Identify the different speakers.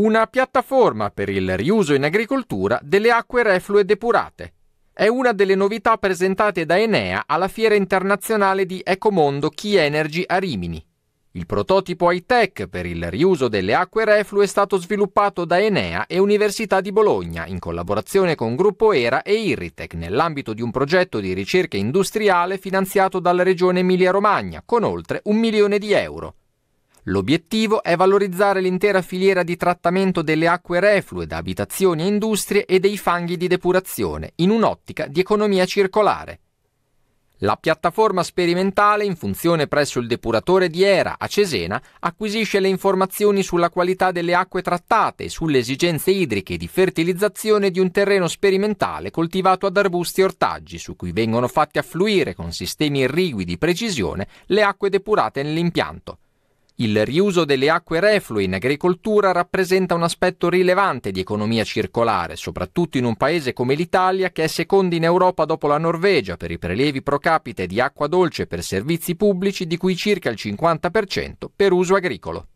Speaker 1: una piattaforma per il riuso in agricoltura delle acque reflue depurate. È una delle novità presentate da Enea alla fiera internazionale di Ecomondo Key Energy a Rimini. Il prototipo high-tech per il riuso delle acque reflue è stato sviluppato da Enea e Università di Bologna in collaborazione con Gruppo Era e Irritec nell'ambito di un progetto di ricerca industriale finanziato dalla Regione Emilia-Romagna con oltre un milione di euro. L'obiettivo è valorizzare l'intera filiera di trattamento delle acque reflue da abitazioni e industrie e dei fanghi di depurazione in un'ottica di economia circolare. La piattaforma sperimentale in funzione presso il depuratore di Era a Cesena acquisisce le informazioni sulla qualità delle acque trattate e sulle esigenze idriche di fertilizzazione di un terreno sperimentale coltivato ad arbusti e ortaggi su cui vengono fatte affluire con sistemi irrigui di precisione le acque depurate nell'impianto. Il riuso delle acque reflue in agricoltura rappresenta un aspetto rilevante di economia circolare, soprattutto in un paese come l'Italia che è secondo in Europa dopo la Norvegia per i prelievi pro capite di acqua dolce per servizi pubblici di cui circa il 50% per uso agricolo.